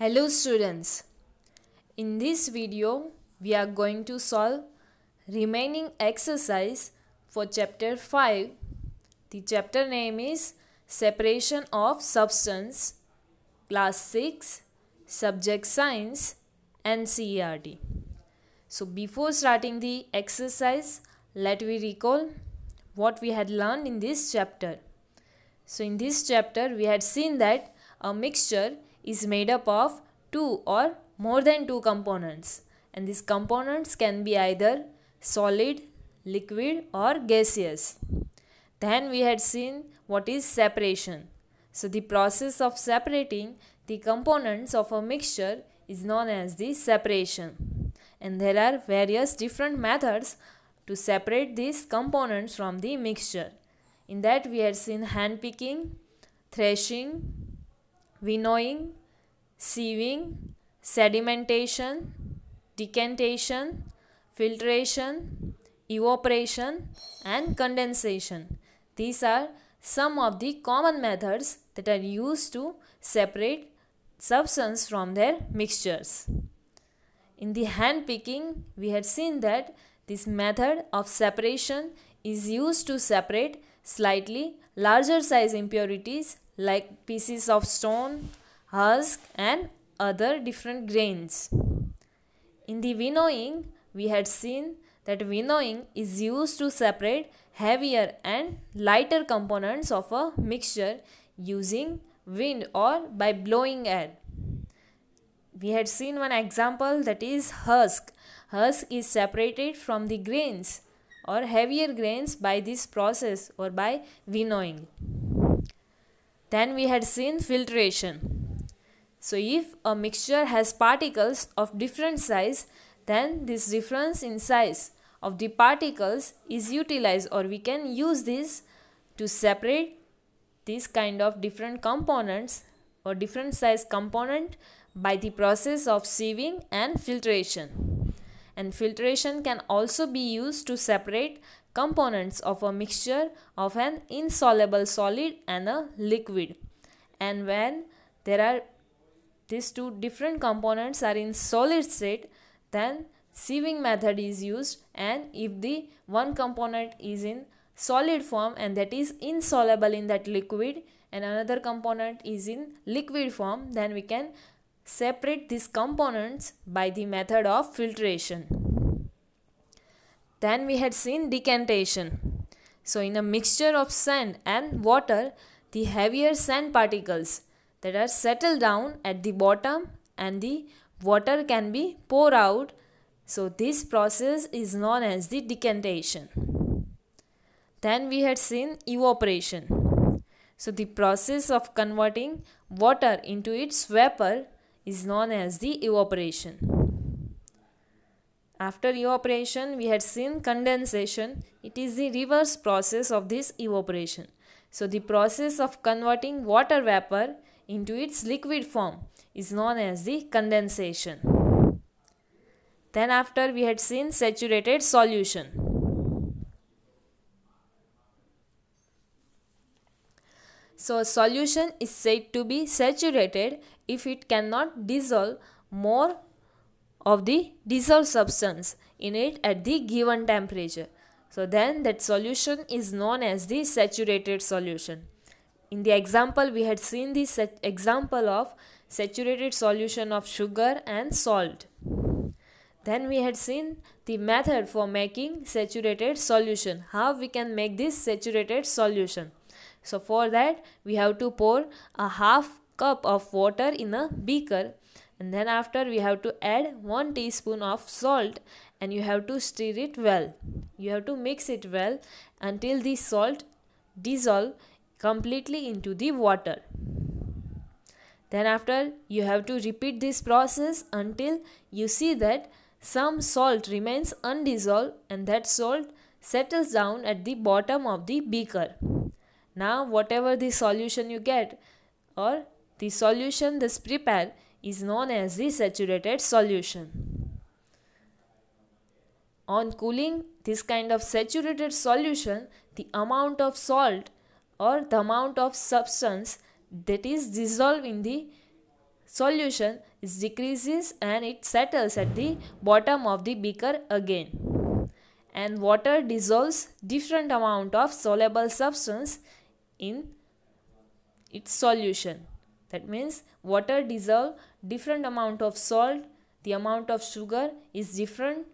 Hello students, in this video we are going to solve remaining exercise for chapter 5. The chapter name is Separation of Substance, class 6, subject science and So before starting the exercise, let we recall what we had learned in this chapter. So in this chapter we had seen that a mixture is made up of two or more than two components and these components can be either solid, liquid or gaseous. Then we had seen what is separation. So the process of separating the components of a mixture is known as the separation. And there are various different methods to separate these components from the mixture. In that we had seen hand picking, threshing, winnowing, sieving, sedimentation, decantation, filtration, evaporation and condensation. These are some of the common methods that are used to separate substance from their mixtures. In the hand picking, we had seen that this method of separation is used to separate slightly larger size impurities like pieces of stone, husk and other different grains. In the winnowing, we had seen that winnowing is used to separate heavier and lighter components of a mixture using wind or by blowing air. We had seen one example that is husk. Husk is separated from the grains or heavier grains by this process or by winnowing. Then we had seen filtration. So if a mixture has particles of different size, then this difference in size of the particles is utilized or we can use this to separate this kind of different components or different size component by the process of sieving and filtration. And filtration can also be used to separate components of a mixture of an insoluble solid and a liquid and when there are these two different components are in solid state then sieving method is used and if the one component is in solid form and that is insoluble in that liquid and another component is in liquid form then we can separate these components by the method of filtration. Then we had seen decantation. So in a mixture of sand and water, the heavier sand particles that are settled down at the bottom and the water can be poured out. So this process is known as the decantation. Then we had seen evaporation. So the process of converting water into its vapor is known as the evaporation. After evaporation, we had seen condensation. It is the reverse process of this evaporation. So the process of converting water vapor into its liquid form is known as the condensation. Then after we had seen saturated solution. So a solution is said to be saturated if it cannot dissolve more of the dissolved substance in it at the given temperature. So then that solution is known as the saturated solution. In the example we had seen this example of saturated solution of sugar and salt. Then we had seen the method for making saturated solution. How we can make this saturated solution. So for that we have to pour a half cup of water in a beaker and then after we have to add 1 teaspoon of salt and you have to stir it well you have to mix it well until the salt dissolve completely into the water then after you have to repeat this process until you see that some salt remains undissolved and that salt settles down at the bottom of the beaker. Now whatever the solution you get or the solution this prepare is known as the saturated solution. On cooling this kind of saturated solution, the amount of salt or the amount of substance that is dissolved in the solution is decreases and it settles at the bottom of the beaker again. And water dissolves different amount of soluble substance in its solution. That means water dissolve different amount of salt, the amount of sugar is different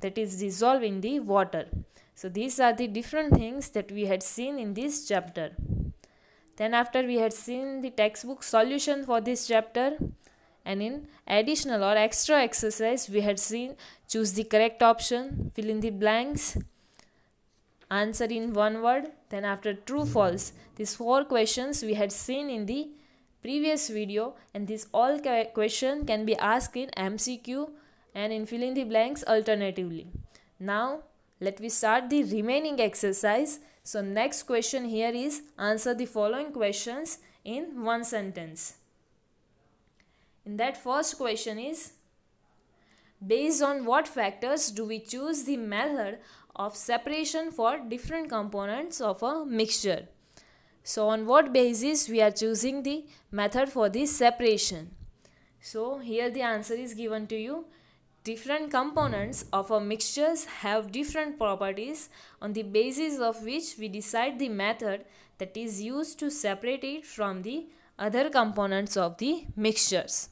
that is dissolved in the water. So these are the different things that we had seen in this chapter. Then after we had seen the textbook solution for this chapter and in additional or extra exercise we had seen choose the correct option, fill in the blanks, answer in one word. Then after true false, these four questions we had seen in the previous video and this all question can be asked in MCQ and in filling the blanks alternatively. Now let me start the remaining exercise. So next question here is answer the following questions in one sentence. In that first question is based on what factors do we choose the method of separation for different components of a mixture. So on what basis we are choosing the method for this separation? So here the answer is given to you. Different components of a mixtures have different properties on the basis of which we decide the method that is used to separate it from the other components of the mixtures.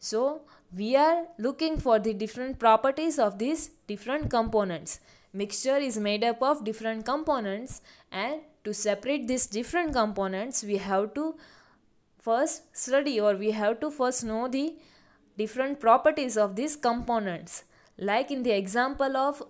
So we are looking for the different properties of these different components. Mixture is made up of different components and to separate these different components we have to first study or we have to first know the different properties of these components like in the example of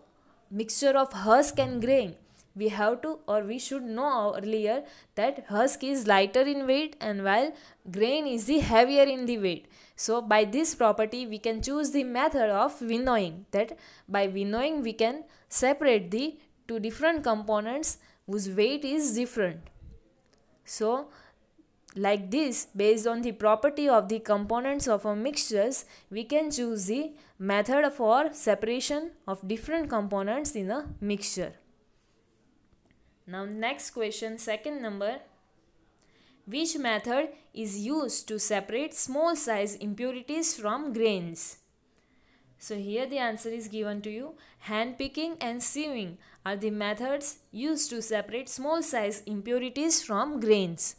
mixture of husk and grain we have to or we should know earlier that husk is lighter in weight and while grain is the heavier in the weight so by this property we can choose the method of winnowing that by winnowing we can separate the two different components whose weight is different. So, like this, based on the property of the components of a mixtures, we can choose the method for separation of different components in a mixture. Now next question, second number. Which method is used to separate small size impurities from grains? So here the answer is given to you. Hand picking and sieving are the methods used to separate small size impurities from grains.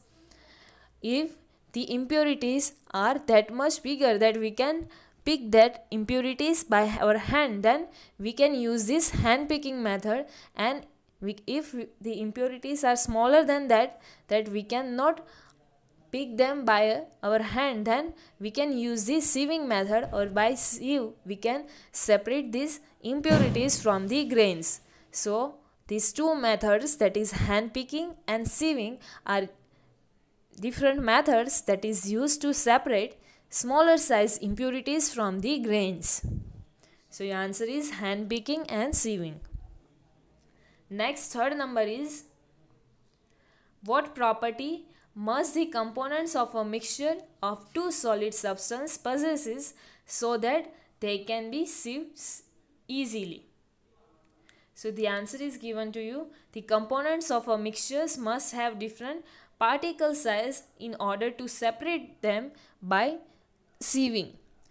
If the impurities are that much bigger that we can pick that impurities by our hand then we can use this hand picking method and we, if the impurities are smaller than that that we cannot pick them by our hand then we can use the sieving method or by sieve we can separate these impurities from the grains so these two methods that is hand picking and sieving are different methods that is used to separate smaller size impurities from the grains so your answer is hand picking and sieving next third number is what property must the components of a mixture of two solid substance possesses so that they can be sieved easily. So the answer is given to you. The components of a mixtures must have different particle size in order to separate them by sieving.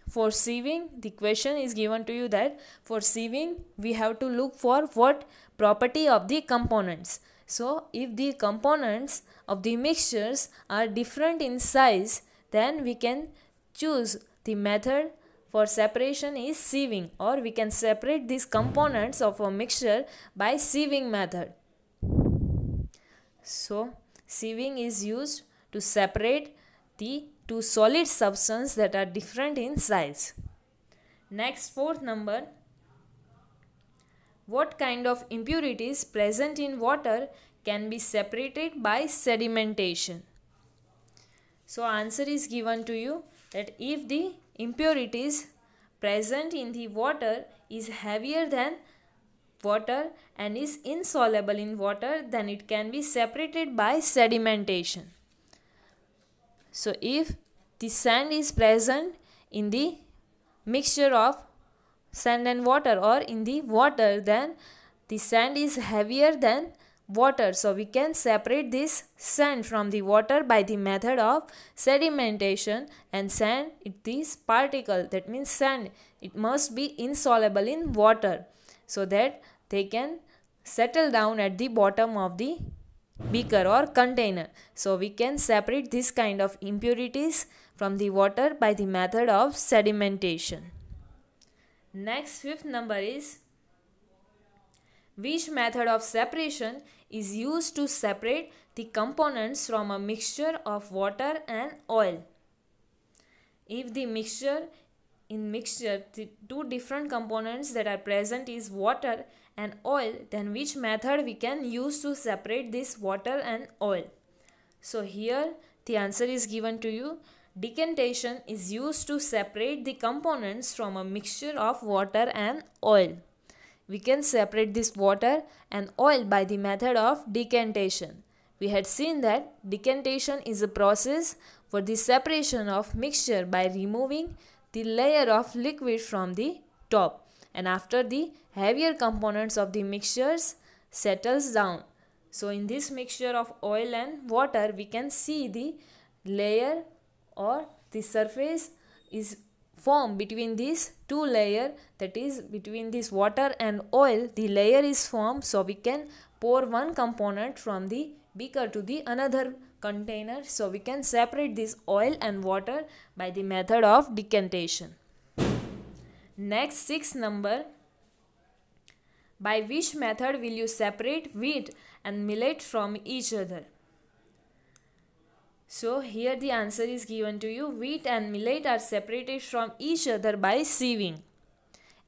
For sieving, the question is given to you that for sieving, we have to look for what property of the components. So if the components of the mixtures are different in size then we can choose the method for separation is sieving or we can separate these components of a mixture by sieving method. So sieving is used to separate the two solid substances that are different in size. Next fourth number what kind of impurities present in water can be separated by sedimentation. So answer is given to you that if the impurities present in the water is heavier than water and is insoluble in water then it can be separated by sedimentation. So if the sand is present in the mixture of sand and water or in the water then the sand is heavier than water so we can separate this sand from the water by the method of sedimentation and sand it is particle that means sand it must be insoluble in water so that they can settle down at the bottom of the beaker or container so we can separate this kind of impurities from the water by the method of sedimentation Next fifth number is which method of separation is used to separate the components from a mixture of water and oil? If the mixture in mixture the two different components that are present is water and oil then which method we can use to separate this water and oil? So here the answer is given to you Decantation is used to separate the components from a mixture of water and oil. We can separate this water and oil by the method of decantation. We had seen that decantation is a process for the separation of mixture by removing the layer of liquid from the top and after the heavier components of the mixtures settles down. So in this mixture of oil and water we can see the layer or the surface is formed between these two layer that is between this water and oil the layer is formed so we can pour one component from the beaker to the another container so we can separate this oil and water by the method of decantation. Next six number by which method will you separate wheat and millet from each other? So here the answer is given to you. Wheat and millet are separated from each other by sieving.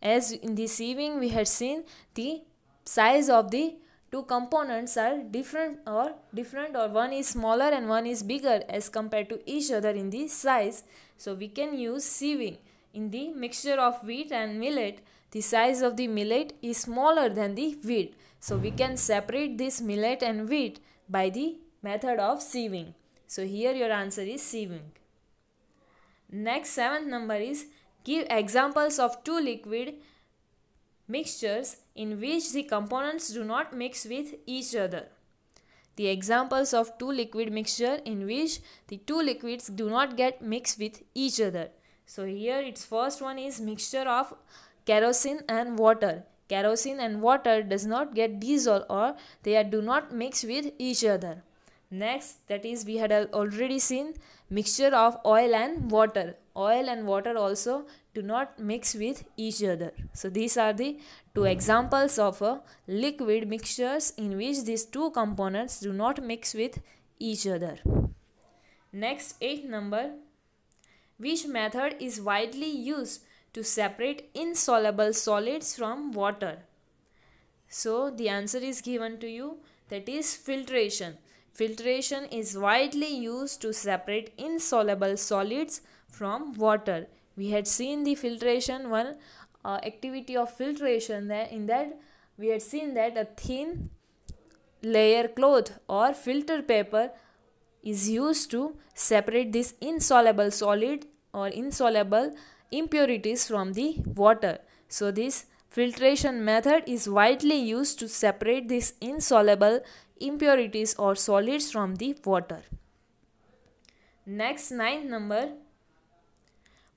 As in the sieving we had seen the size of the two components are different or different or one is smaller and one is bigger as compared to each other in the size. So we can use sieving. In the mixture of wheat and millet, the size of the millet is smaller than the wheat. So we can separate this millet and wheat by the method of sieving. So here your answer is sieving. Next seventh number is give examples of two liquid mixtures in which the components do not mix with each other. The examples of two liquid mixture in which the two liquids do not get mixed with each other. So here its first one is mixture of kerosene and water. Kerosene and water does not get dissolved or they do not mix with each other next that is we had already seen mixture of oil and water oil and water also do not mix with each other so these are the two examples of a uh, liquid mixtures in which these two components do not mix with each other next eighth number which method is widely used to separate insoluble solids from water so the answer is given to you that is filtration Filtration is widely used to separate insoluble solids from water. We had seen the filtration, one uh, activity of filtration that in that we had seen that a thin layer cloth or filter paper is used to separate this insoluble solid or insoluble impurities from the water. So this filtration method is widely used to separate this insoluble impurities or solids from the water. Next ninth number.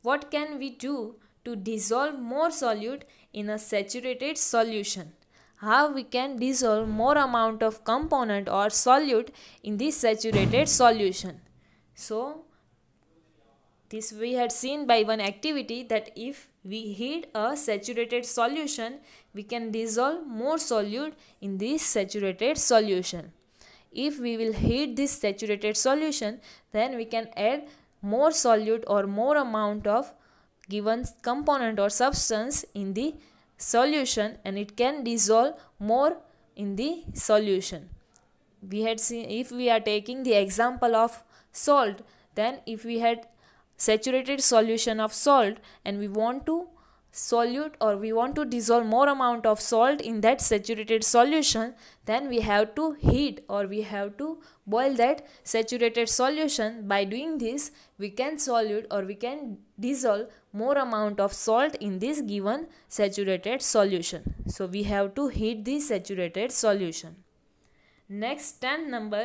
What can we do to dissolve more solute in a saturated solution? How we can dissolve more amount of component or solute in the saturated solution? So this we had seen by one activity that if we heat a saturated solution we can dissolve more solute in this saturated solution. If we will heat this saturated solution, then we can add more solute or more amount of given component or substance in the solution and it can dissolve more in the solution. We had seen if we are taking the example of salt, then if we had saturated solution of salt and we want to solute or we want to dissolve more amount of salt in that saturated solution then we have to heat or we have to boil that saturated solution by doing this we can solute or we can dissolve more amount of salt in this given saturated solution so we have to heat the saturated solution next 10 number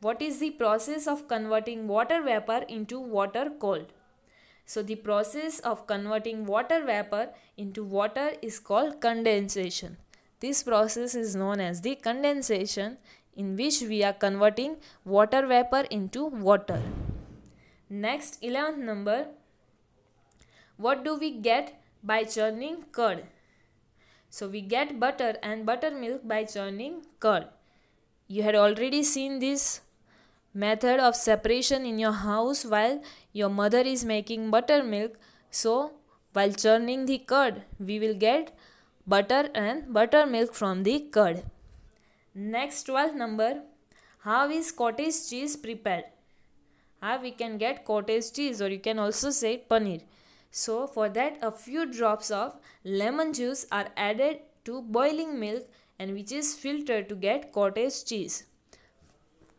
what is the process of converting water vapor into water cold so the process of converting water vapor into water is called condensation. This process is known as the condensation in which we are converting water vapor into water. Next, 11th number. What do we get by churning curd? So we get butter and buttermilk by churning curd. You had already seen this method of separation in your house while your mother is making buttermilk. So, while churning the curd, we will get butter and buttermilk from the curd. Next 12 number, how is cottage cheese prepared? How ah, we can get cottage cheese or you can also say paneer. So for that a few drops of lemon juice are added to boiling milk and which is filtered to get cottage cheese.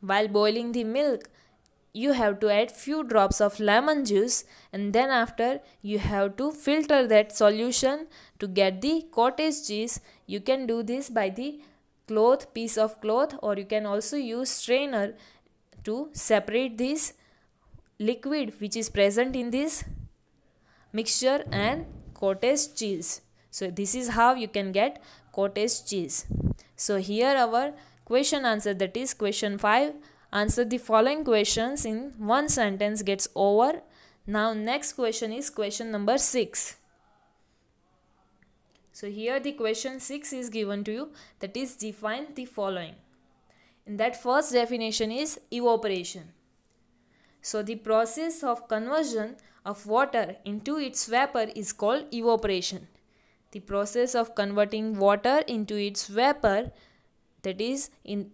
While boiling the milk, you have to add few drops of lemon juice and then after you have to filter that solution to get the cottage cheese. You can do this by the cloth piece of cloth or you can also use strainer to separate this liquid which is present in this mixture and cottage cheese. So this is how you can get cottage cheese. So here our Question answer that is question 5. Answer the following questions in one sentence gets over. Now next question is question number 6. So here the question 6 is given to you that is define the following. In that first definition is evaporation. So the process of conversion of water into its vapor is called evaporation. The process of converting water into its vapor that is in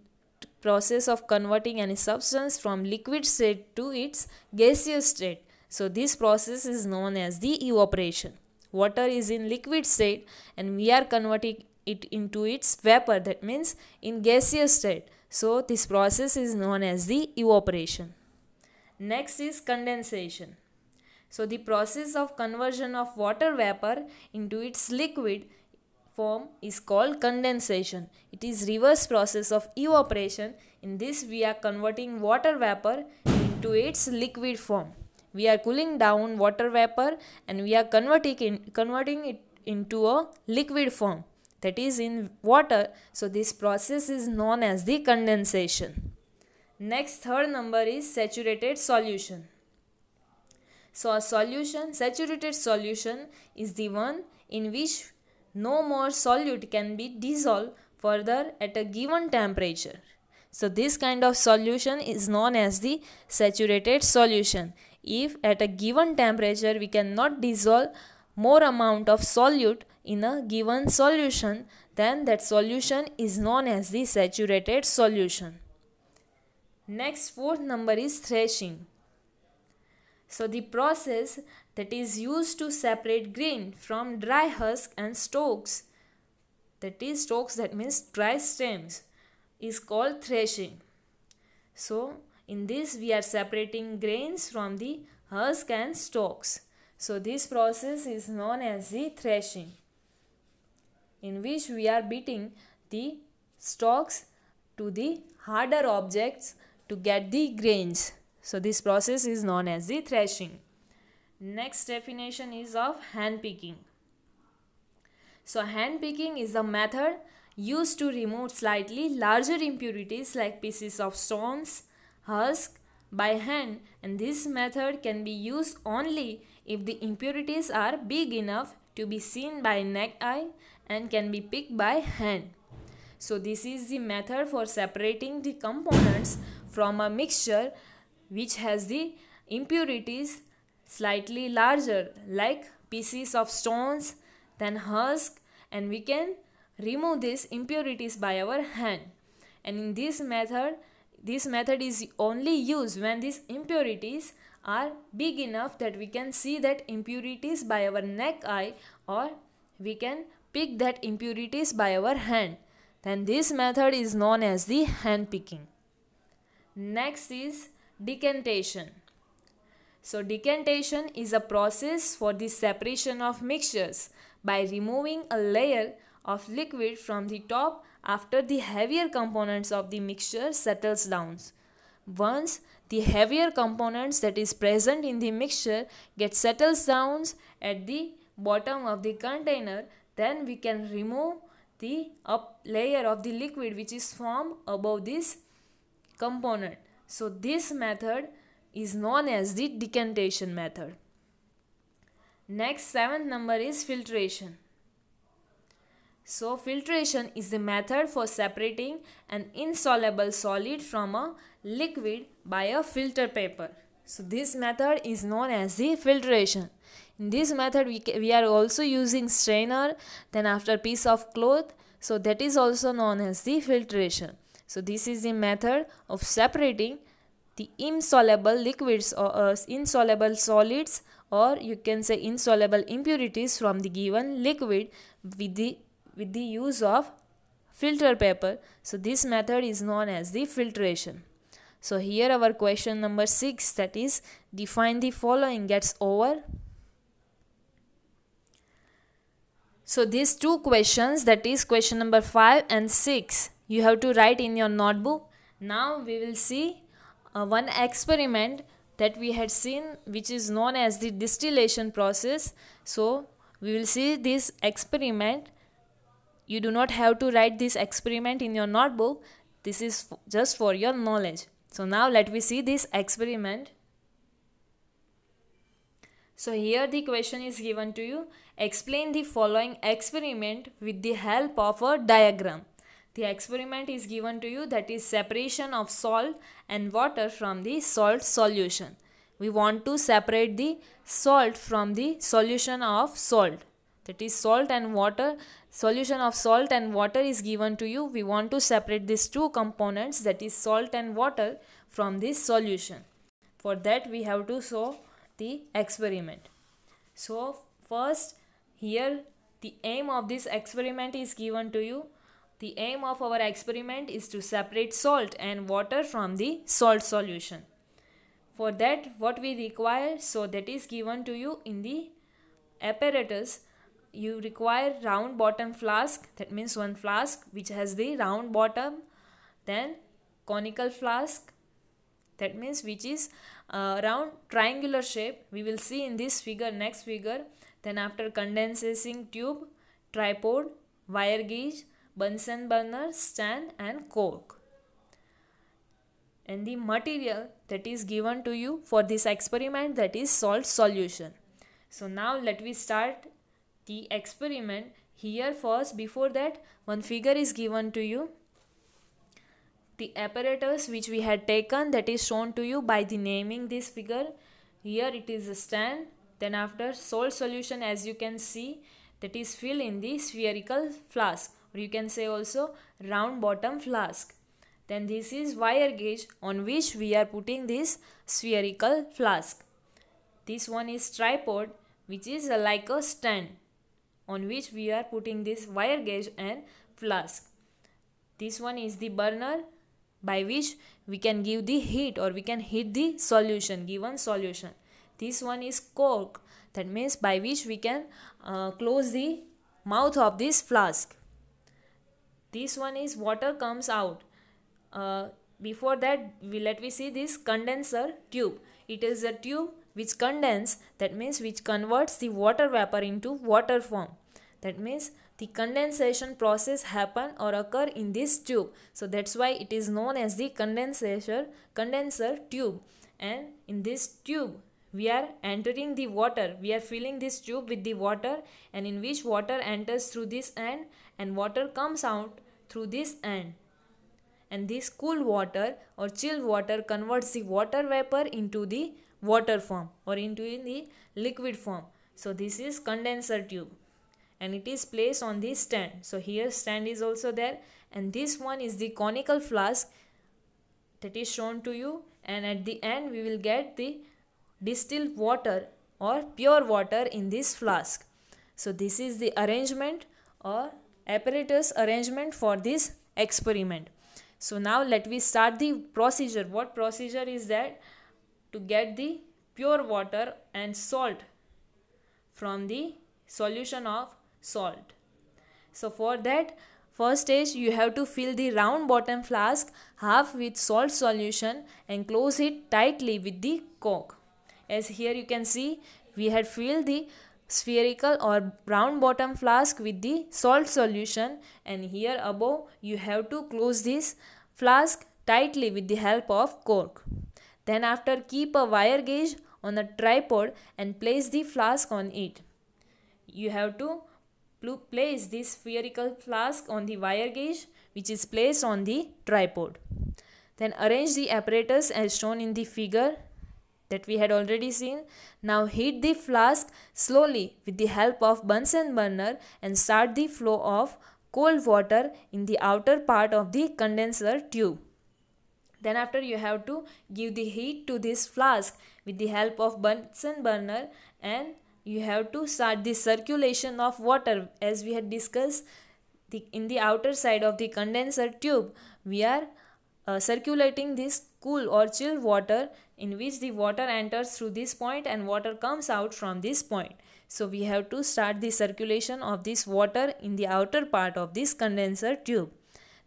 process of converting any substance from liquid state to its gaseous state. So this process is known as the evaporation. Water is in liquid state and we are converting it into its vapor that means in gaseous state. So this process is known as the evaporation. Next is condensation. So the process of conversion of water vapor into its liquid form is called condensation. It is reverse process of evaporation. In this we are converting water vapor into its liquid form. We are cooling down water vapor and we are converting, in, converting it into a liquid form that is in water. So this process is known as the condensation. Next third number is saturated solution. So a solution, saturated solution is the one in which no more solute can be dissolved further at a given temperature. So this kind of solution is known as the saturated solution. If at a given temperature we cannot dissolve more amount of solute in a given solution, then that solution is known as the saturated solution. Next fourth number is threshing. So the process that is used to separate grain from dry husk and stalks that is stalks that means dry stems is called threshing so in this we are separating grains from the husk and stalks so this process is known as the threshing in which we are beating the stalks to the harder objects to get the grains so this process is known as the threshing Next definition is of hand picking. So hand picking is a method used to remove slightly larger impurities like pieces of stones, husk by hand and this method can be used only if the impurities are big enough to be seen by naked eye and can be picked by hand. So this is the method for separating the components from a mixture which has the impurities slightly larger like pieces of stones than husk and we can remove these impurities by our hand and in this method this method is only used when these impurities are big enough that we can see that impurities by our neck eye or we can pick that impurities by our hand then this method is known as the hand picking next is decantation so decantation is a process for the separation of mixtures by removing a layer of liquid from the top after the heavier components of the mixture settles down. Once the heavier components that is present in the mixture get settles down at the bottom of the container, then we can remove the up layer of the liquid which is formed above this component. So this method is known as the decantation method. Next seventh number is filtration. So filtration is the method for separating an insoluble solid from a liquid by a filter paper. So this method is known as the filtration. In this method we, we are also using strainer then after piece of cloth. So that is also known as the filtration. So this is the method of separating the insoluble liquids or uh, insoluble solids or you can say insoluble impurities from the given liquid with the with the use of filter paper so this method is known as the filtration so here our question number 6 that is define the following gets over so these two questions that is question number 5 and 6 you have to write in your notebook now we will see uh, one experiment that we had seen which is known as the distillation process so we will see this experiment you do not have to write this experiment in your notebook this is just for your knowledge so now let me see this experiment so here the question is given to you explain the following experiment with the help of a diagram the experiment is given to you that is separation of salt and water from the salt solution. We want to separate the salt from the solution of salt. That is salt and water. Solution of salt and water is given to you. We want to separate these two components that is salt and water from this solution. For that we have to show the experiment. So first here the aim of this experiment is given to you the aim of our experiment is to separate salt and water from the salt solution. For that what we require so that is given to you in the apparatus you require round bottom flask that means one flask which has the round bottom then conical flask that means which is uh, round triangular shape we will see in this figure next figure then after condensing tube tripod wire gauge Bunsen burner, stand and cork. And the material that is given to you for this experiment that is salt solution. So now let me start the experiment here first before that one figure is given to you the apparatus which we had taken that is shown to you by the naming this figure here it is a stand then after salt solution as you can see that is filled in the spherical flask or you can say also round bottom flask. Then this is wire gauge on which we are putting this spherical flask. This one is tripod which is like a stand on which we are putting this wire gauge and flask. This one is the burner by which we can give the heat or we can heat the solution given solution. This one is cork that means by which we can uh, close the mouth of this flask this one is water comes out uh, before that we, let me see this condenser tube it is a tube which condense that means which converts the water vapor into water form that means the condensation process happen or occur in this tube so that's why it is known as the condenser condenser tube and in this tube we are entering the water we are filling this tube with the water and in which water enters through this end and water comes out through this end and this cool water or chilled water converts the water vapor into the water form or into the liquid form so this is condenser tube and it is placed on this stand so here stand is also there and this one is the conical flask that is shown to you and at the end we will get the distilled water or pure water in this flask so this is the arrangement or apparatus arrangement for this experiment. So now let me start the procedure. What procedure is that? To get the pure water and salt from the solution of salt. So for that first stage you have to fill the round bottom flask half with salt solution and close it tightly with the cork. As here you can see we had filled the spherical or round bottom flask with the salt solution and here above you have to close this flask tightly with the help of cork. Then after keep a wire gauge on a tripod and place the flask on it. You have to place this spherical flask on the wire gauge which is placed on the tripod. Then arrange the apparatus as shown in the figure that we had already seen. Now heat the flask slowly with the help of Bunsen burner and start the flow of cold water in the outer part of the condenser tube. Then after you have to give the heat to this flask with the help of Bunsen burner and you have to start the circulation of water as we had discussed the, in the outer side of the condenser tube. We are uh, circulating this cool or chill water in which the water enters through this point and water comes out from this point. So we have to start the circulation of this water in the outer part of this condenser tube.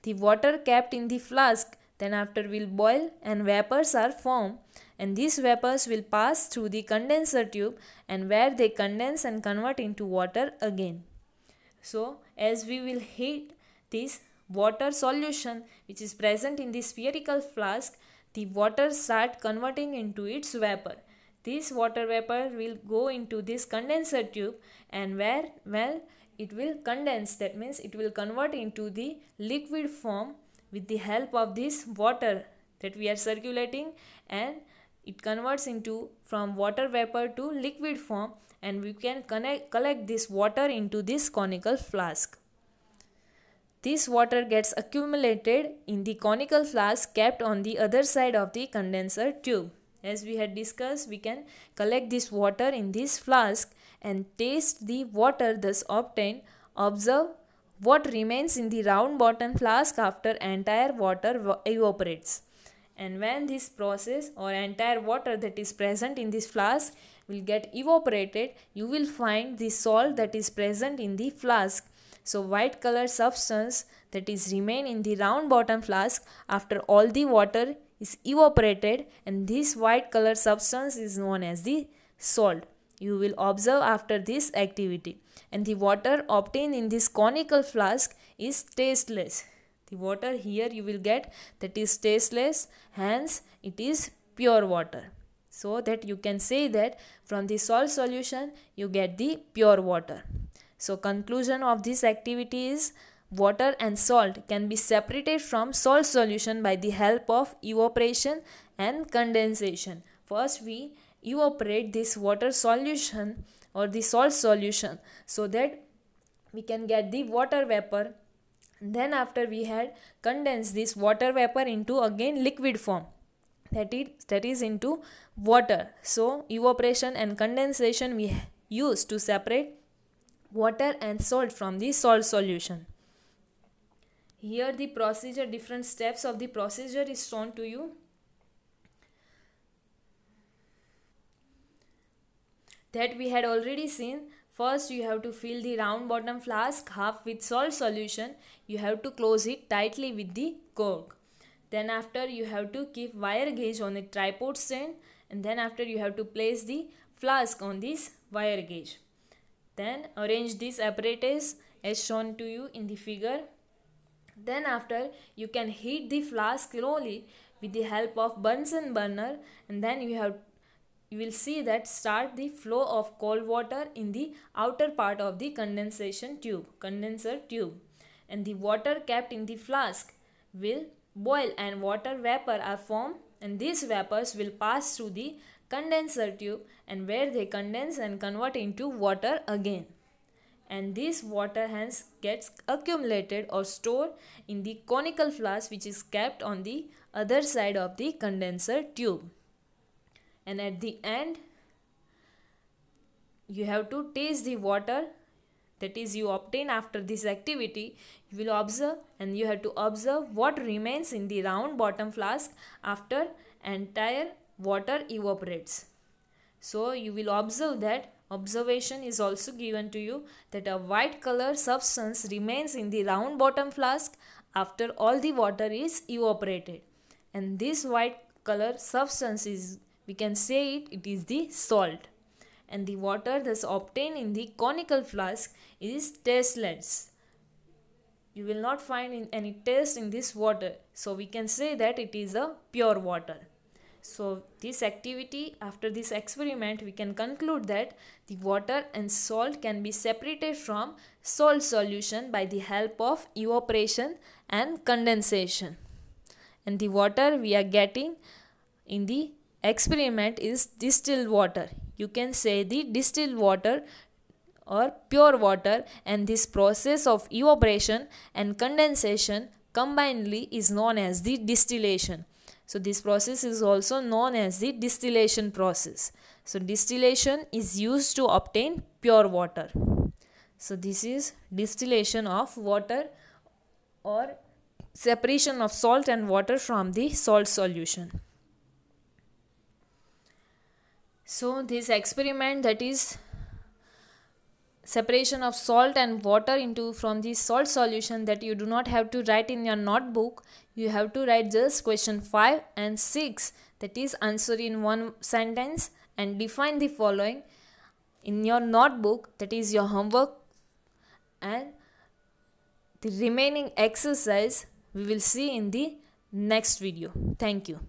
The water kept in the flask then after will boil and vapors are formed and these vapors will pass through the condenser tube and where they condense and convert into water again. So as we will heat this water solution which is present in the spherical flask the water start converting into its vapor this water vapor will go into this condenser tube and where well it will condense that means it will convert into the liquid form with the help of this water that we are circulating and it converts into from water vapor to liquid form and we can connect collect this water into this conical flask this water gets accumulated in the conical flask kept on the other side of the condenser tube. As we had discussed, we can collect this water in this flask and taste the water thus obtained. Observe what remains in the round bottom flask after entire water evaporates. And when this process or entire water that is present in this flask will get evaporated, you will find the salt that is present in the flask so white color substance that is remain in the round bottom flask after all the water is evaporated and this white color substance is known as the salt. You will observe after this activity and the water obtained in this conical flask is tasteless. The water here you will get that is tasteless hence it is pure water. So that you can say that from the salt solution you get the pure water. So conclusion of this activity is water and salt can be separated from salt solution by the help of evaporation and condensation. First we evaporate this water solution or the salt solution so that we can get the water vapor. Then after we had condensed this water vapor into again liquid form that is, that is into water. So evaporation and condensation we use to separate water and salt from the salt solution. Here the procedure, different steps of the procedure is shown to you. That we had already seen. First you have to fill the round bottom flask half with salt solution. You have to close it tightly with the cork. Then after you have to keep wire gauge on a tripod stand and then after you have to place the flask on this wire gauge. Then arrange this apparatus as shown to you in the figure. Then after you can heat the flask slowly with the help of Bunsen burner and then you have you will see that start the flow of cold water in the outer part of the condensation tube condenser tube and the water kept in the flask will boil and water vapor are formed and these vapors will pass through the condenser tube and where they condense and convert into water again and this water hence gets accumulated or stored in the conical flask which is kept on the other side of the condenser tube and at the end you have to taste the water that is you obtain after this activity you will observe and you have to observe what remains in the round bottom flask after entire water evaporates. So you will observe that observation is also given to you that a white color substance remains in the round bottom flask after all the water is evaporated. And this white color substance is, we can say it, it is the salt. And the water thus obtained in the conical flask is tasteless you will not find any taste in this water so we can say that it is a pure water so this activity, after this experiment, we can conclude that the water and salt can be separated from salt solution by the help of evaporation and condensation. And the water we are getting in the experiment is distilled water. You can say the distilled water or pure water and this process of evaporation and condensation combinedly is known as the distillation. So this process is also known as the distillation process. So distillation is used to obtain pure water. So this is distillation of water or separation of salt and water from the salt solution. So this experiment that is separation of salt and water into from the salt solution that you do not have to write in your notebook you have to write just question 5 and 6 that is answer in one sentence and define the following in your notebook that is your homework and the remaining exercise we will see in the next video thank you